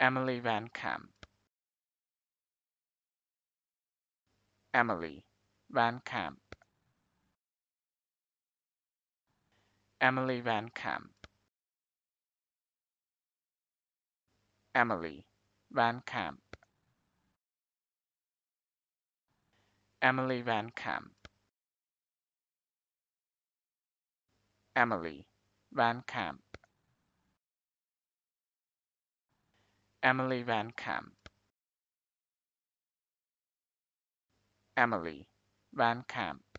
Emily Van Camp. Emily Van Camp. Emily Van Camp. Emily Van Camp. Emily Van Camp. Emily Van Camp. Emily Van Camp. Emily Van Camp.